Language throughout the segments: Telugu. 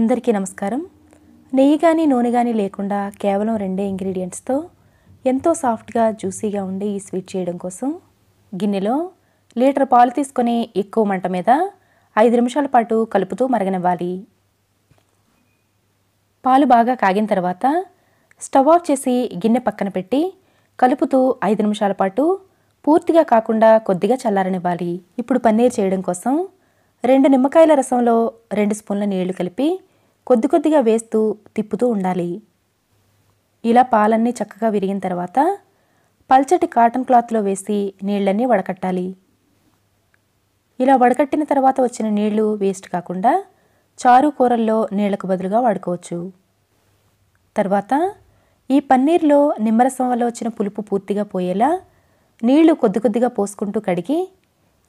అందరికీ నమస్కారం నెయ్యి కానీ నూనె కానీ లేకుండా కేవలం రెండే ఇంగ్రీడియంట్స్తో ఎంతో సాఫ్ట్గా జ్యూసీగా ఉండే ఈ స్వీట్ చేయడం కోసం గిన్నెలో లీటర్ పాలు తీసుకొని ఎక్కువ మంట మీద ఐదు నిమిషాల పాటు కలుపుతూ మరగనివ్వాలి పాలు బాగా కాగిన తర్వాత స్టవ్ ఆఫ్ చేసి గిన్నె పక్కన పెట్టి కలుపుతూ ఐదు నిమిషాల పాటు పూర్తిగా కాకుండా కొద్దిగా చల్లారనివ్వాలి ఇప్పుడు పన్నీర్ చేయడం కోసం రెండు నిమ్మకాయల రసంలో రెండు స్పూన్ల నీళ్లు కలిపి కొద్ది కొద్దిగా వేస్తూ తిప్పుతూ ఉండాలి ఇలా పాలన్నీ చక్కగా విరిగిన తర్వాత పల్చటి కాటన్ క్లాత్లో వేసి నీళ్ళన్నీ వడకట్టాలి ఇలా వడకట్టిన తర్వాత వచ్చిన నీళ్లు వేస్ట్ కాకుండా చారు కూరల్లో నీళ్లకు బదులుగా వాడుకోవచ్చు తర్వాత ఈ పన్నీర్లో నిమ్మరసం వల్ల వచ్చిన పులుపు పూర్తిగా పోయేలా నీళ్లు కొద్ది కొద్దిగా పోసుకుంటూ కడిగి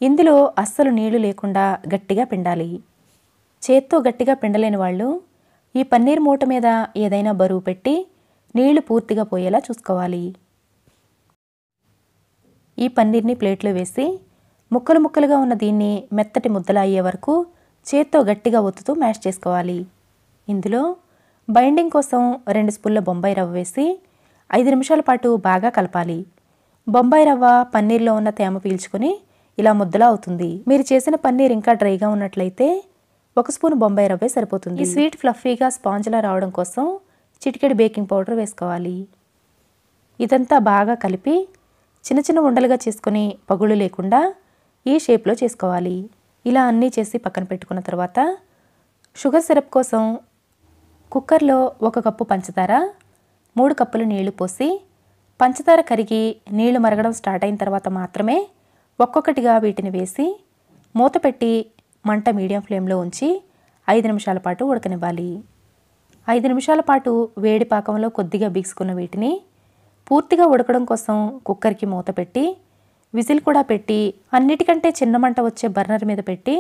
ఇందులో అస్సలు నీళ్లు లేకుండా గట్టిగా పిండాలి చేత్తో గట్టిగా పిండలేని వాళ్ళు ఈ పన్నీర్ మూట మీద ఏదైనా బరువు పెట్టి నీళ్లు పూర్తిగా పోయేలా చూసుకోవాలి ఈ పన్నీర్ని ప్లేట్లో వేసి ముక్కలు ముక్కలుగా ఉన్న దీన్ని మెత్తటి ముద్దలా అయ్యే వరకు చేత్తో గట్టిగా ఒత్తుతూ మ్యాష్ చేసుకోవాలి ఇందులో బైండింగ్ కోసం రెండు స్పూన్ల బొంబాయి రవ్వ వేసి ఐదు నిమిషాల పాటు బాగా కలపాలి బొంబాయి రవ్వ పన్నీర్లో ఉన్న తేమ పీల్చుకొని ఇలా ముద్దలా అవుతుంది మీరు చేసిన పన్నీర్ ఇంకా డ్రైగా ఉన్నట్లయితే ఒక స్పూన్ బొంబాయి రవ్వే సరిపోతుంది ఈ స్వీట్ ఫ్లఫీగా స్పాంజ్లా రావడం కోసం చిటికెడు బేకింగ్ పౌడర్ వేసుకోవాలి ఇదంతా బాగా కలిపి చిన్న చిన్న ఉండలుగా చేసుకుని పగుళ్ళు లేకుండా ఈ షేప్లో చేసుకోవాలి ఇలా అన్నీ చేసి పక్కన పెట్టుకున్న తర్వాత షుగర్ సిరప్ కోసం కుక్కర్లో ఒక కప్పు పంచదార మూడు కప్పులు నీళ్లు పోసి పంచదార కరిగి నీళ్లు మరగడం స్టార్ట్ అయిన తర్వాత మాత్రమే ఒక్కొక్కటిగా వీటిని వేసి మూత పెట్టి మంట మీడియం ఫ్లేమ్లో ఉంచి ఐదు నిమిషాల పాటు ఉడకనివ్వాలి ఐదు నిమిషాల పాటు వేడి పాకంలో కొద్దిగా బిగుసుకున్న వీటిని పూర్తిగా ఉడకడం కోసం కుక్కర్కి మూత పెట్టి విజిల్ కూడా పెట్టి అన్నిటికంటే చిన్న మంట వచ్చే బర్నర్ మీద పెట్టి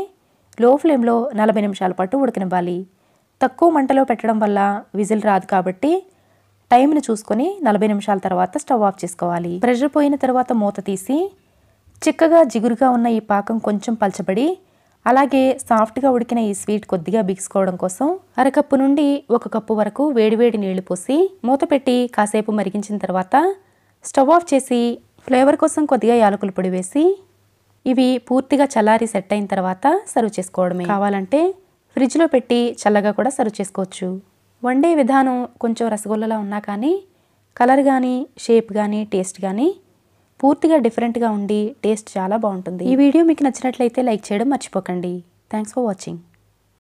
లో ఫ్లేమ్లో నలభై నిమిషాల పాటు ఉడకనివ్వాలి తక్కువ మంటలో పెట్టడం వల్ల విజిల్ రాదు కాబట్టి టైంను చూసుకొని నలభై నిమిషాల తర్వాత స్టవ్ ఆఫ్ చేసుకోవాలి ప్రెషర్ పోయిన తర్వాత మూత తీసి చిక్కగా జిగురుగా ఉన్న ఈ పాకం కొంచెం పలచబడి అలాగే సాఫ్ట్గా ఉడికిన ఈ స్వీట్ కొద్దిగా బిగుసుకోవడం కోసం అరకప్పు నుండి ఒక కప్పు వరకు వేడివేడి నీళ్లు పోసి మూత పెట్టి కాసేపు మరిగించిన తర్వాత స్టవ్ ఆఫ్ చేసి ఫ్లేవర్ కోసం కొద్దిగా యాలకుల పొడి వేసి ఇవి పూర్తిగా చల్లారి సెట్ అయిన తర్వాత సర్వ్ చేసుకోవడమే కావాలంటే ఫ్రిడ్జ్లో పెట్టి చల్లగా కూడా సర్వ్ చేసుకోవచ్చు వండే విధానం కొంచెం రసగుల్లలా ఉన్నా కానీ కలర్ కానీ షేప్ కానీ టేస్ట్ కానీ పూర్తిగా డిఫరెంట్గా ఉండి టేస్ట్ చాలా బాగుంటుంది ఈ వీడియో మీకు నచ్చినట్లయితే లైక్ చేయడం మర్చిపోకండి థ్యాంక్స్ ఫర్ వాచింగ్